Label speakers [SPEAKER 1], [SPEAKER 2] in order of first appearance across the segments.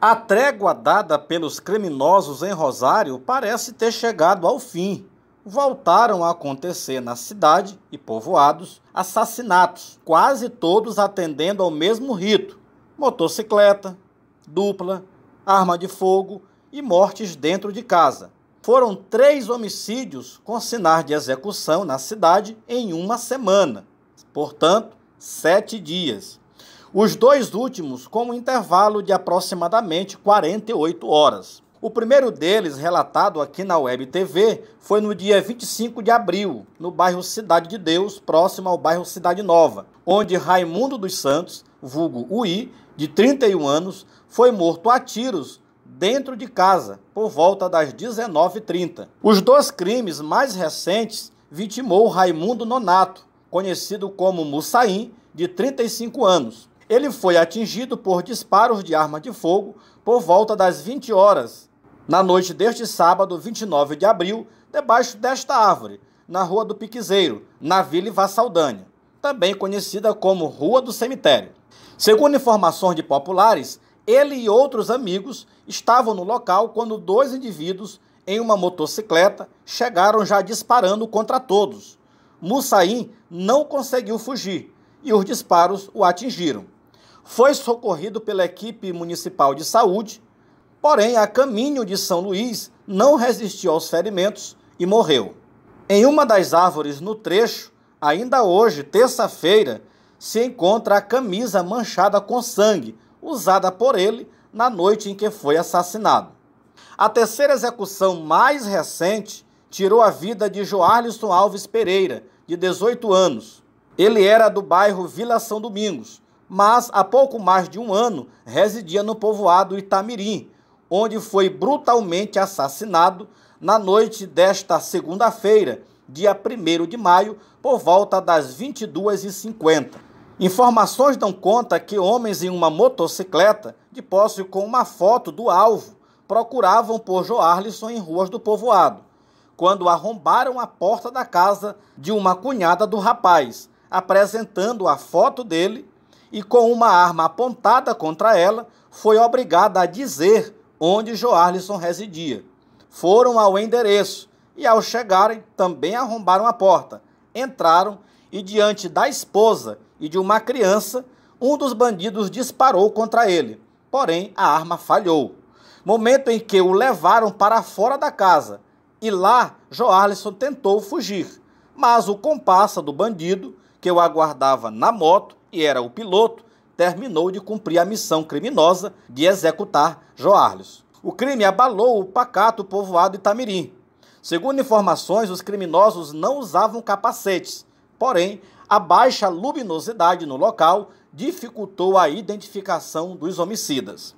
[SPEAKER 1] A trégua dada pelos criminosos em Rosário parece ter chegado ao fim. Voltaram a acontecer na cidade e povoados assassinatos, quase todos atendendo ao mesmo rito: motocicleta, dupla, arma de fogo e mortes dentro de casa. Foram três homicídios com sinais de execução na cidade em uma semana, portanto, sete dias os dois últimos com um intervalo de aproximadamente 48 horas. O primeiro deles, relatado aqui na Web TV, foi no dia 25 de abril, no bairro Cidade de Deus, próximo ao bairro Cidade Nova, onde Raimundo dos Santos, vulgo Ui, de 31 anos, foi morto a tiros dentro de casa por volta das 19h30. Os dois crimes mais recentes vitimou Raimundo Nonato, conhecido como Mussaim, de 35 anos, ele foi atingido por disparos de arma de fogo por volta das 20 horas, na noite deste sábado, 29 de abril, debaixo desta árvore, na Rua do Piquizeiro, na Vila Vassaldanha, também conhecida como Rua do Cemitério. Segundo informações de populares, ele e outros amigos estavam no local quando dois indivíduos em uma motocicleta chegaram já disparando contra todos. Mussaim não conseguiu fugir e os disparos o atingiram. Foi socorrido pela equipe municipal de saúde, porém, a caminho de São Luís, não resistiu aos ferimentos e morreu. Em uma das árvores no trecho, ainda hoje, terça-feira, se encontra a camisa manchada com sangue, usada por ele na noite em que foi assassinado. A terceira execução mais recente tirou a vida de Joarlison Alves Pereira, de 18 anos. Ele era do bairro Vila São Domingos mas há pouco mais de um ano residia no povoado Itamirim, onde foi brutalmente assassinado na noite desta segunda-feira, dia 1 de maio, por volta das 22h50. Informações dão conta que homens em uma motocicleta, de posse com uma foto do alvo, procuravam por Joarlison em ruas do povoado, quando arrombaram a porta da casa de uma cunhada do rapaz, apresentando a foto dele e com uma arma apontada contra ela, foi obrigada a dizer onde Joarlison residia. Foram ao endereço e, ao chegarem, também arrombaram a porta. Entraram e, diante da esposa e de uma criança, um dos bandidos disparou contra ele, porém a arma falhou. Momento em que o levaram para fora da casa e lá Joarlison tentou fugir, mas o compassa do bandido que eu aguardava na moto e era o piloto, terminou de cumprir a missão criminosa de executar Joarlos. O crime abalou o pacato povoado Itamirim. Segundo informações, os criminosos não usavam capacetes, porém, a baixa luminosidade no local dificultou a identificação dos homicidas.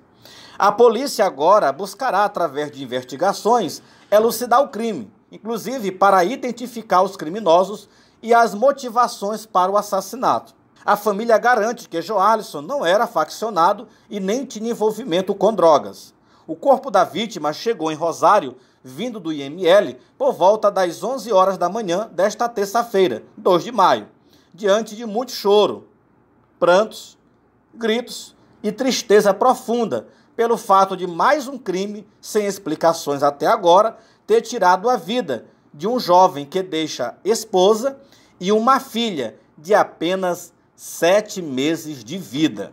[SPEAKER 1] A polícia agora buscará, através de investigações, elucidar o crime inclusive para identificar os criminosos e as motivações para o assassinato. A família garante que Joalisson não era faccionado e nem tinha envolvimento com drogas. O corpo da vítima chegou em Rosário, vindo do IML, por volta das 11 horas da manhã desta terça-feira, 2 de maio, diante de muito choro, prantos, gritos e tristeza profunda pelo fato de mais um crime sem explicações até agora ter tirado a vida de um jovem que deixa esposa e uma filha de apenas sete meses de vida.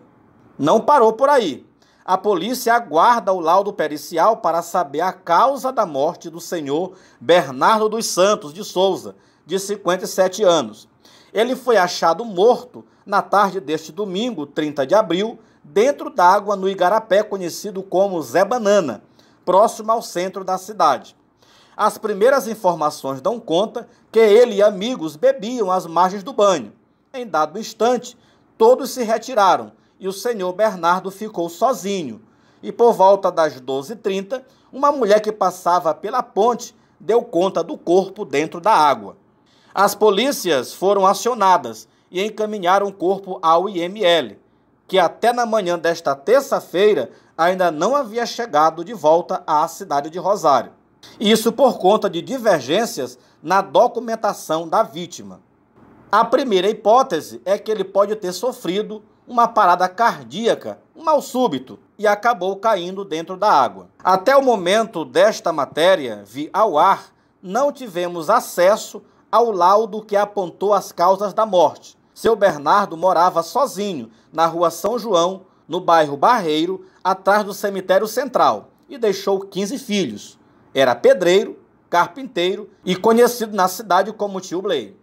[SPEAKER 1] Não parou por aí. A polícia aguarda o laudo pericial para saber a causa da morte do senhor Bernardo dos Santos de Souza, de 57 anos. Ele foi achado morto na tarde deste domingo, 30 de abril, dentro d'água no igarapé conhecido como Zé Banana, próximo ao centro da cidade as primeiras informações dão conta que ele e amigos bebiam às margens do banho. Em dado instante, todos se retiraram e o senhor Bernardo ficou sozinho. E por volta das 12h30, uma mulher que passava pela ponte deu conta do corpo dentro da água. As polícias foram acionadas e encaminharam o corpo ao IML, que até na manhã desta terça-feira ainda não havia chegado de volta à cidade de Rosário. Isso por conta de divergências na documentação da vítima. A primeira hipótese é que ele pode ter sofrido uma parada cardíaca, um mal súbito, e acabou caindo dentro da água. Até o momento desta matéria, vi ao ar, não tivemos acesso ao laudo que apontou as causas da morte. Seu Bernardo morava sozinho na rua São João, no bairro Barreiro, atrás do cemitério central, e deixou 15 filhos. Era pedreiro, carpinteiro e conhecido na cidade como tio Blay.